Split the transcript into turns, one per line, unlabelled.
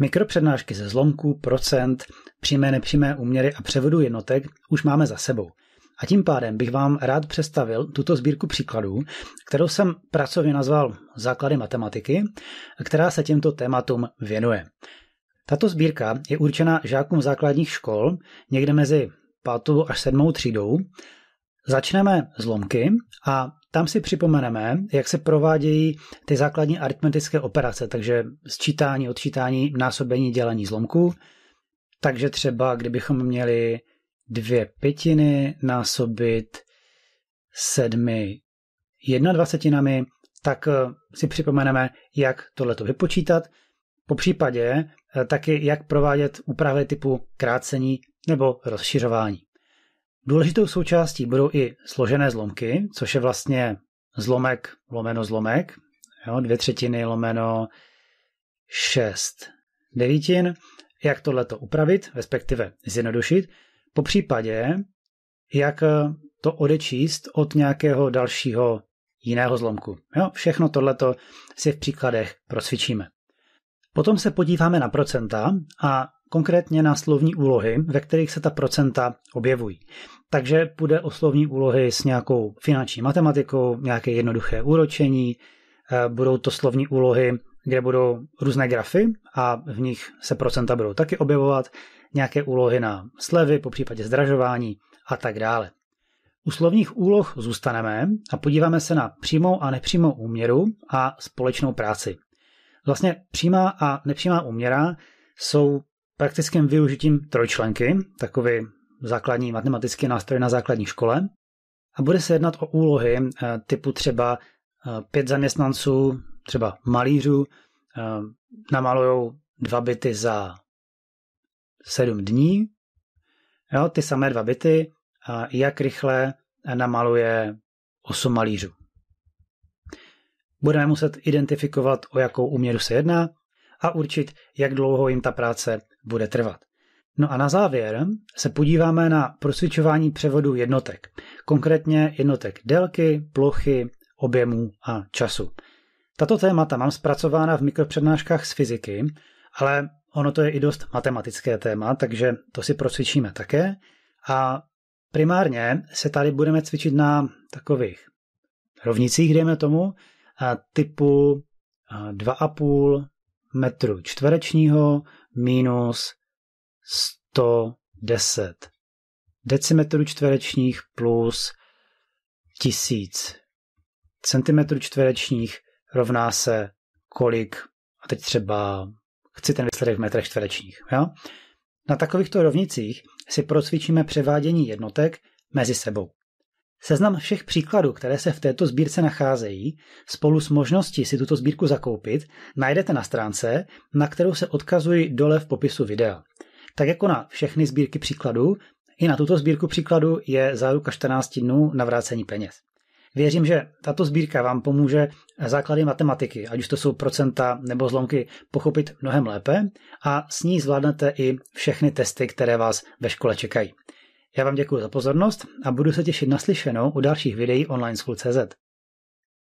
Mikropřednášky ze zlomků, procent, přímé nepřímé úměry a převodu jednotek už máme za sebou. A tím pádem bych vám rád představil tuto sbírku příkladů, kterou jsem pracovně nazval Základy matematiky, která se těmto tématům věnuje. Tato sbírka je určena žákům základních škol někde mezi 5. až 7. třídou Začneme zlomky a tam si připomeneme, jak se provádějí ty základní aritmetické operace, takže sčítání, odčítání, násobení, dělení zlomků. Takže třeba, kdybychom měli dvě pětiny násobit sedmi jedna tak eh, si připomeneme, jak to vypočítat. Po případě eh, taky, jak provádět úpravy typu krácení nebo rozšiřování. Důležitou součástí budou i složené zlomky, což je vlastně zlomek lomeno zlomek, jo, dvě třetiny lomeno šest devítin, jak tohleto upravit, respektive zjednodušit, po případě, jak to odečíst od nějakého dalšího jiného zlomku. Jo, všechno tohleto si v příkladech procvičíme. Potom se podíváme na procenta a konkrétně na slovní úlohy, ve kterých se ta procenta objevují. Takže půjde o slovní úlohy s nějakou finanční matematikou, nějaké jednoduché úročení, eh, budou to slovní úlohy, kde budou různé grafy a v nich se procenta budou taky objevovat, nějaké úlohy na slevy, po případě zdražování a tak dále. U slovních úloh zůstaneme a podíváme se na přímou a nepřímou úměru a společnou práci. Vlastně přímá a nepřímá úměra jsou praktickým využitím trojčlenky, takový základní matematický nástroj na základní škole. A bude se jednat o úlohy eh, typu třeba eh, pět zaměstnanců, třeba malířů, eh, namalujou dva byty za sedm dní, jo, ty samé dva byty, a jak rychle namaluje osm malířů. Budeme muset identifikovat, o jakou úměru se jedná a určit, jak dlouho jim ta práce bude trvat. No a na závěr se podíváme na prosvědčování převodu jednotek, konkrétně jednotek délky, plochy, objemů a času. Tato témata mám zpracována v mikropřednáškách z fyziky, ale ono to je i dost matematické téma, takže to si procvičíme také. A primárně se tady budeme cvičit na takových rovnicích, dejme tomu, typu 2,5, metru čtverečního minus 110 decimetrů čtverečních plus 1000 centimetrů čtverečních rovná se kolik, a teď třeba chci ten výsledek v metrech čtverečních. Jo? Na takovýchto rovnicích si procvičíme převádění jednotek mezi sebou. Seznam všech příkladů, které se v této sbírce nacházejí, spolu s možností si tuto sbírku zakoupit, najdete na stránce, na kterou se odkazuji dole v popisu videa. Tak jako na všechny sbírky příkladů, i na tuto sbírku příkladů je záruka 14 dnů na vrácení peněz. Věřím, že tato sbírka vám pomůže základy matematiky, ať už to jsou procenta nebo zlomky, pochopit mnohem lépe a s ní zvládnete i všechny testy, které vás ve škole čekají. Já vám děkuji za pozornost a budu se těšit na slyšenou u dalších videí online school.cz.